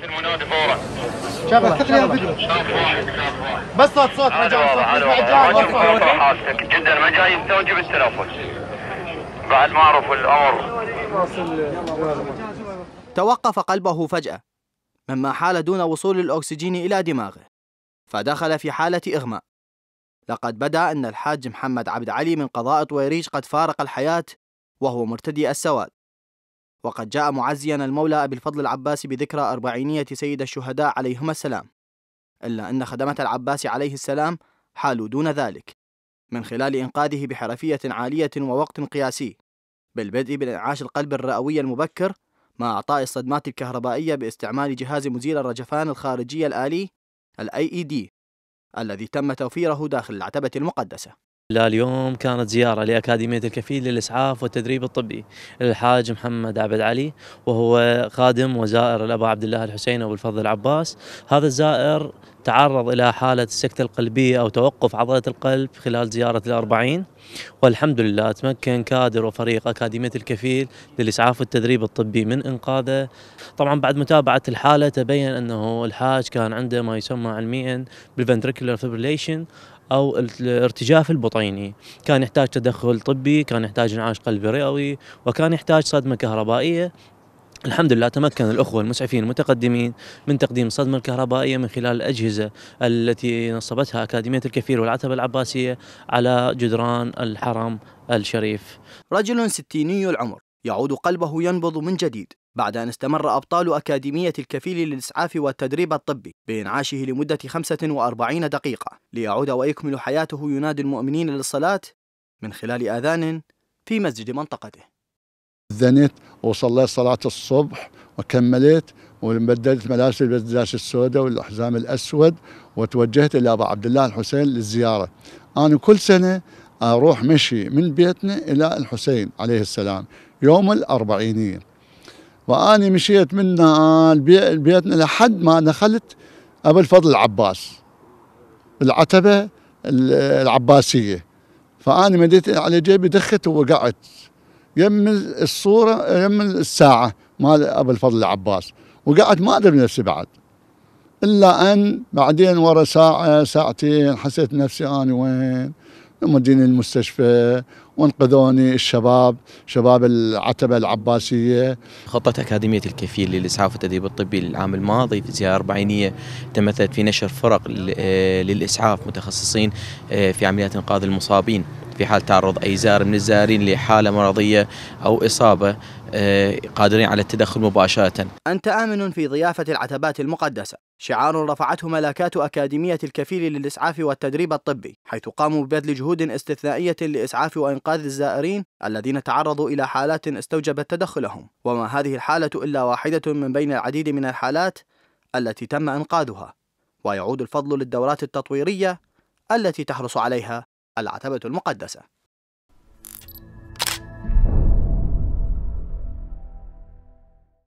شغله شغله بس صوت صوت ما صوت بعد جدا ما جاي مستوجب التنفس بعد ما اعرف الامر توقف قلبه فجأة مما حال دون وصول الأكسجين إلى دماغه فدخل في حالة إغماء لقد بدا أن الحاج محمد عبد علي من قضاء طويريج قد فارق الحياة وهو مرتدي السواد وقد جاء معزيا المولى أبي الفضل العباسي بذكرى أربعينية سيد الشهداء عليهما السلام إلا أن خدمة العباس عليه السلام حالوا دون ذلك من خلال إنقاذه بحرفية عالية ووقت قياسي بالبدء بانعاش القلب الرئوي المبكر مع أعطاء الصدمات الكهربائية باستعمال جهاز مزيل الرجفان الخارجي الآلي الـ AED الذي تم توفيره داخل العتبة المقدسة لا اليوم كانت زيارة لأكاديمية الكفيل للإسعاف والتدريب الطبي للحاج محمد عبد علي وهو خادم وزائر الأبا عبد الله الحسين أبو الفضل العباس هذا الزائر تعرض إلى حالة السكتة القلبية أو توقف عضلة القلب خلال زيارة الأربعين والحمد لله تمكن كادر وفريق أكاديمية الكفيل للإسعاف والتدريب الطبي من إنقاذه طبعا بعد متابعة الحالة تبين أنه الحاج كان عنده ما يسمى علميا بالفنتريكولار فيبريليشن او الارتجاف البطيني كان يحتاج تدخل طبي كان يحتاج انعاش قلبي رئوي وكان يحتاج صدمه كهربائيه الحمد لله تمكن الأخوة المسعفين المتقدمين من تقديم الصدمة الكهربائية من خلال الأجهزة التي نصبتها أكاديمية الكفير والعتبة العباسية على جدران الحرم الشريف رجل ستيني العمر يعود قلبه ينبض من جديد بعد أن استمر أبطال أكاديمية الكفيل للإسعاف والتدريب الطبي بإنعاشه لمدة 45 دقيقة ليعود ويكمل حياته ينادي المؤمنين للصلاة من خلال آذان في مسجد منطقته أذنت وصليت صلاة الصبح وكملت وبدلت ملابس البزاش السوداء والأحزام الأسود وتوجهت إلى أبو عبد الله الحسين للزيارة أنا كل سنة أروح مشي من بيتنا إلى الحسين عليه السلام يوم الأربعينية واني مشيت من آه، بيتنا لحد ما دخلت ابو الفضل العباس العتبه العباسيه فاني مديت على جيبي دخت ووقعت يم الصوره يم الساعه مال ابو الفضل العباس وقعت ما ادري نفسي بعد الا ان بعدين ورا ساعه ساعتين حسيت نفسي انا وين موديني المستشفى وانقذوني الشباب شباب العتبة العباسية خطة أكاديمية الكفيل للإسعاف والتدريب الطبي العام الماضي في زيارة أربعينية تمثلت في نشر فرق آه، للإسعاف متخصصين آه، في عمليات إنقاذ المصابين في حال تعرض أي زار من الزارين لحالة مرضية أو إصابة آه، قادرين على التدخل مباشرة أنت آمن في ضيافة العتبات المقدسة شعار رفعته ملاكات أكاديمية الكفيل للإسعاف والتدريب الطبي حيث قاموا ببذل جهود استثنائية لإسعاف وإنقاذ إنقاذ الزائرين الذين تعرضوا إلى حالات استوجبت تدخلهم وما هذه الحالة إلا واحدة من بين العديد من الحالات التي تم إنقاذها ويعود الفضل للدورات التطويرية التي تحرص عليها العتبة المقدسة